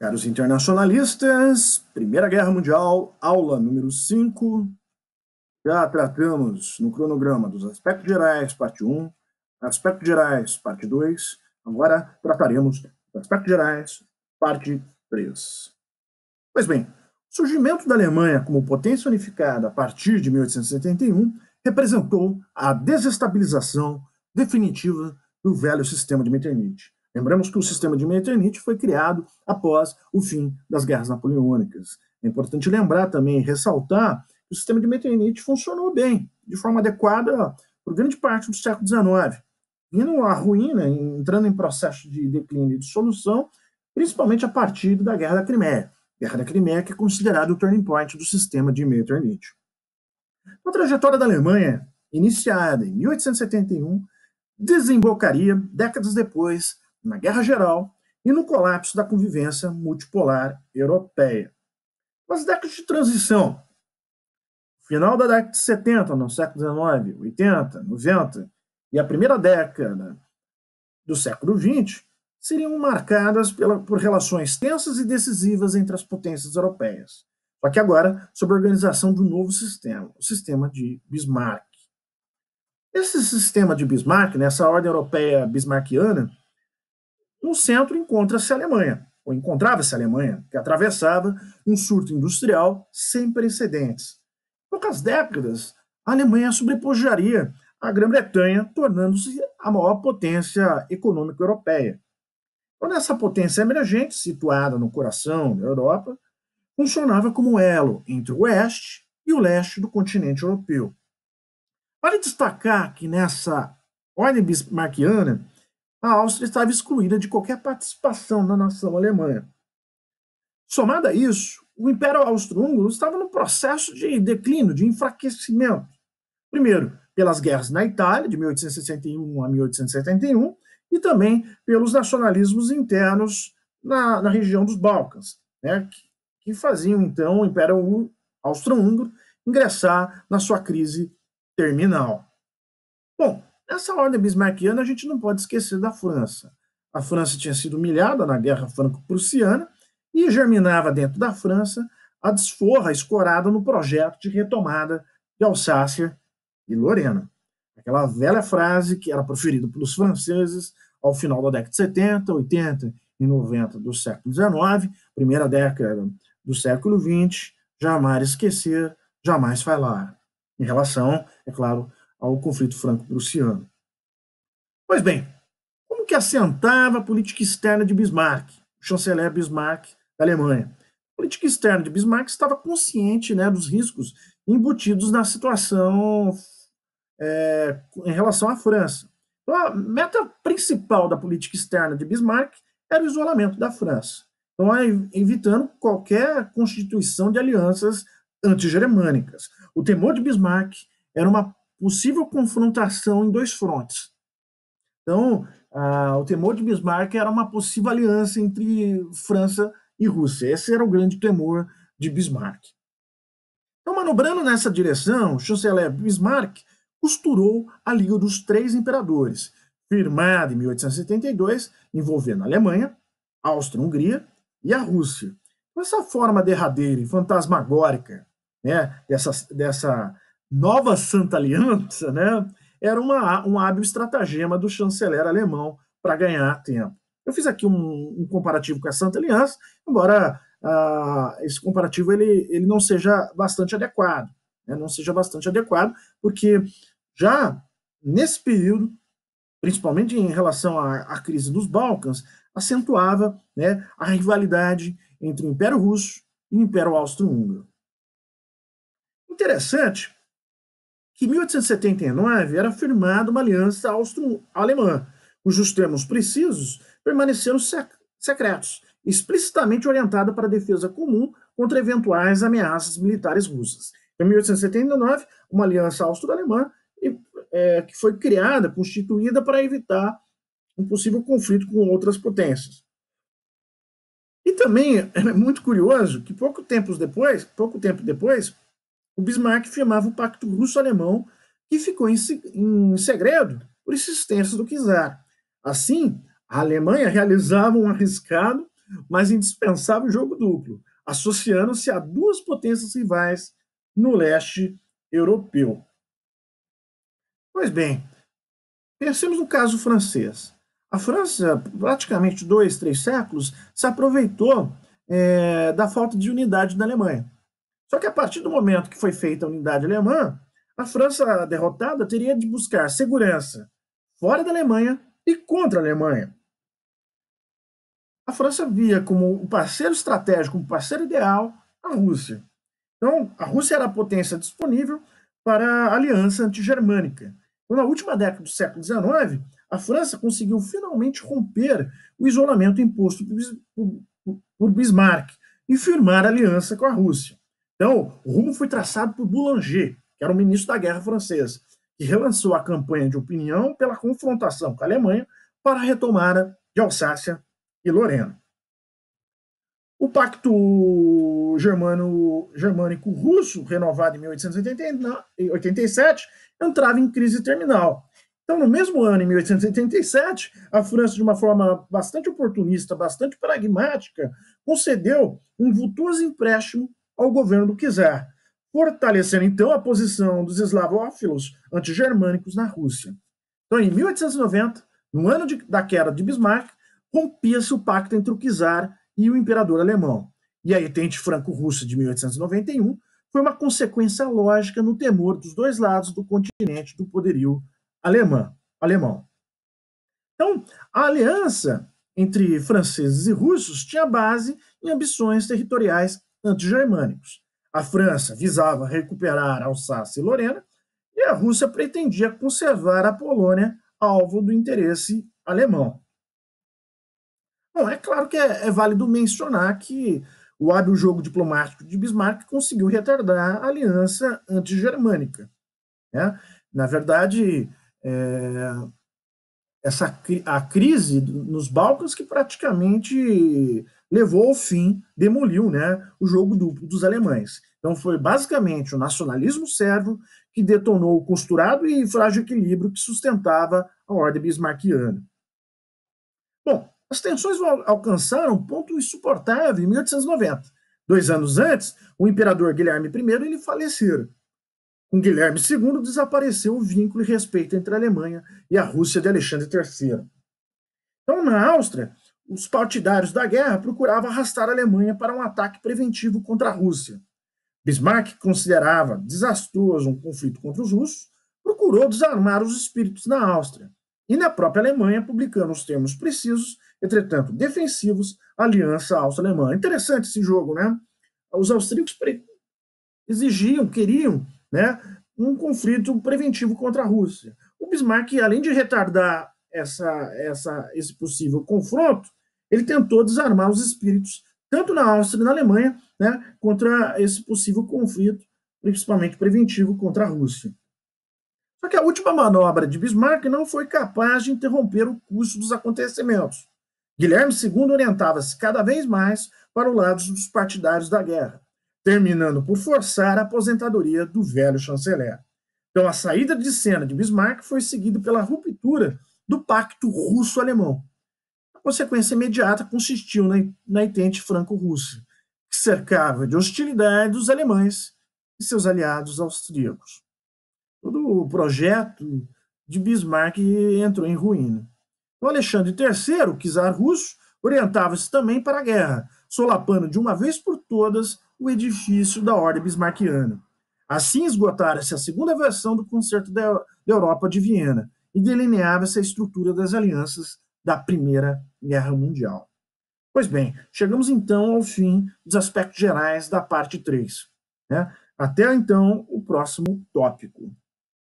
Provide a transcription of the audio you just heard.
Caros internacionalistas, Primeira Guerra Mundial, aula número 5. Já tratamos no cronograma dos aspectos gerais, parte 1, um, aspectos gerais, parte 2. Agora trataremos dos aspectos gerais, parte 3. Pois bem, o surgimento da Alemanha como potência unificada a partir de 1871 representou a desestabilização definitiva do velho sistema de Metternich Lembramos que o sistema de Metternich foi criado após o fim das guerras napoleônicas. É importante lembrar também, ressaltar, que o sistema de Metternich funcionou bem, de forma adequada, por grande parte do século XIX, vindo à ruína, né, entrando em processo de declínio e dissolução, principalmente a partir da Guerra da Crimeia. Guerra da Crimeia que é considerada o turning point do sistema de Metternich. A trajetória da Alemanha, iniciada em 1871, desembocaria, décadas depois, na Guerra Geral e no colapso da convivência multipolar europeia. As décadas de transição, final da década de 70, no século XIX, 80, 90, e a primeira década do século XX, seriam marcadas pela, por relações tensas e decisivas entre as potências europeias. Só que agora, sob a organização do novo sistema, o sistema de Bismarck. Esse sistema de Bismarck, nessa ordem europeia bismarckiana, no centro encontra-se a Alemanha, ou encontrava-se a Alemanha, que atravessava um surto industrial sem precedentes. Em poucas décadas, a Alemanha sobrepujaria a Grã-Bretanha, tornando-se a maior potência econômica europeia. Então, essa potência emergente, situada no coração da Europa, funcionava como elo entre o oeste e o leste do continente europeu. Vale destacar que nessa ordem bismarquiana, a Áustria estava excluída de qualquer participação na nação alemã. Somado a isso, o Império Austro-Húngaro estava no processo de declínio, de enfraquecimento. Primeiro, pelas guerras na Itália, de 1861 a 1871, e também pelos nacionalismos internos na, na região dos Balcãs, né, que, que faziam então o Império Austro-Húngaro ingressar na sua crise terminal. Bom, essa ordem bismarquiana, a gente não pode esquecer da França. A França tinha sido humilhada na Guerra Franco-Prussiana e germinava dentro da França a desforra escorada no projeto de retomada de Alsácia e Lorena. Aquela velha frase que era proferida pelos franceses ao final da década de 70, 80 e 90 do século XIX, primeira década do século XX, jamais esquecer, jamais falar. Em relação, é claro, ao conflito franco-prussiano. Pois bem, como que assentava a política externa de Bismarck, o chanceler Bismarck da Alemanha? A política externa de Bismarck estava consciente né, dos riscos embutidos na situação é, em relação à França. Então, a meta principal da política externa de Bismarck era o isolamento da França. Então, é evitando qualquer constituição de alianças antigermânicas. O temor de Bismarck era uma possível confrontação em dois frontes. Então, ah, o temor de Bismarck era uma possível aliança entre França e Rússia. Esse era o grande temor de Bismarck. Então, manobrando nessa direção, o chanceler Bismarck costurou a Liga dos Três Imperadores, firmada em 1872, envolvendo a Alemanha, a Áustria-Hungria e a Rússia. Então, essa forma derradeira e fantasmagórica né, dessa, dessa Nova Santa Aliança, né, era uma, um hábil estratagema do chanceler alemão para ganhar tempo. Eu fiz aqui um, um, comparativo com a Santa Aliança, embora ah, esse comparativo ele, ele não seja bastante adequado, né, não seja bastante adequado, porque já nesse período, principalmente em relação à, à crise dos Balcãs, acentuava né, a rivalidade entre o Império Russo e o Império Austro-Húngaro. Interessante que em 1879 era firmada uma aliança austro-alemã, cujos termos precisos permaneceram sec secretos, explicitamente orientada para a defesa comum contra eventuais ameaças militares russas. Em 1879, uma aliança austro-alemã é, que foi criada, constituída para evitar um possível conflito com outras potências. E também é muito curioso que pouco tempo depois, pouco tempo depois, o Bismarck firmava o Pacto Russo-Alemão, que ficou em, em segredo por insistência do czar. Assim, a Alemanha realizava um arriscado, mas indispensável jogo duplo, associando-se a duas potências rivais no leste europeu. Pois bem, pensemos no caso francês. A França, praticamente dois, três séculos, se aproveitou é, da falta de unidade da Alemanha. Só que a partir do momento que foi feita a unidade alemã, a França derrotada teria de buscar segurança fora da Alemanha e contra a Alemanha. A França via como o parceiro estratégico, como parceiro ideal, a Rússia. Então, a Rússia era a potência disponível para a aliança antigermânica. Então, na última década do século XIX, a França conseguiu finalmente romper o isolamento imposto por Bismarck e firmar aliança com a Rússia. Então, o rumo foi traçado por Boulanger, que era o ministro da Guerra Francesa, que relançou a campanha de opinião pela confrontação com a Alemanha para a retomada de Alsácia e Lorena. O Pacto Germânico-Russo, renovado em 1887, entrava em crise terminal. Então, no mesmo ano, em 1887, a França, de uma forma bastante oportunista, bastante pragmática, concedeu um vultuoso empréstimo ao governo do Czar, fortalecendo então a posição dos eslavófilos antigermânicos na Rússia. Então, em 1890, no ano de, da queda de Bismarck, rompia-se o pacto entre o czar e o imperador alemão. E a etente franco-russa de 1891 foi uma consequência lógica no temor dos dois lados do continente do poderio alemão. alemão. Então, a aliança entre franceses e russos tinha base em ambições territoriais antigermânicos. A França visava recuperar Alsácia e Lorena, e a Rússia pretendia conservar a Polônia alvo do interesse alemão. Bom, é claro que é, é válido mencionar que o hábil jogo diplomático de Bismarck conseguiu retardar a aliança antigermânica. Né? Na verdade, é, essa, a crise nos Balcãs que praticamente levou ao fim, demoliu né, o jogo duplo dos alemães. Então foi basicamente o nacionalismo sérvio que detonou o costurado e frágil equilíbrio que sustentava a ordem bismarckiana. Bom, as tensões alcançaram um ponto insuportável em 1890. Dois anos antes, o imperador Guilherme I ele falecera. Com Guilherme II desapareceu o vínculo e respeito entre a Alemanha e a Rússia de Alexandre III. Então, na Áustria, os partidários da guerra procuravam arrastar a Alemanha para um ataque preventivo contra a Rússia. Bismarck considerava desastroso um conflito contra os russos, procurou desarmar os espíritos na Áustria e na própria Alemanha, publicando os termos precisos, entretanto defensivos, aliança austro-alemã. Interessante esse jogo, né? Os austríacos exigiam, queriam, né, um conflito preventivo contra a Rússia. O Bismarck, além de retardar essa, essa, esse possível confronto, ele tentou desarmar os espíritos, tanto na Áustria e na Alemanha, né, contra esse possível conflito, principalmente preventivo, contra a Rússia. Só que a última manobra de Bismarck não foi capaz de interromper o curso dos acontecimentos. Guilherme II orientava-se cada vez mais para o lado dos partidários da guerra, terminando por forçar a aposentadoria do velho chanceler. Então, a saída de cena de Bismarck foi seguida pela ruptura do pacto russo-alemão, a consequência imediata consistiu na, na entente franco-russa, que cercava de hostilidade os alemães e seus aliados austríacos. Todo o projeto de Bismarck entrou em ruína. O Alexandre III, o czar russo, orientava-se também para a guerra, solapando de uma vez por todas o edifício da ordem bismarquiana. Assim esgotara-se a segunda versão do Concerto da Europa de Viena e delineava-se a estrutura das alianças da Primeira Guerra Mundial. Pois bem, chegamos então ao fim dos aspectos gerais da parte 3. Né? Até então, o próximo tópico.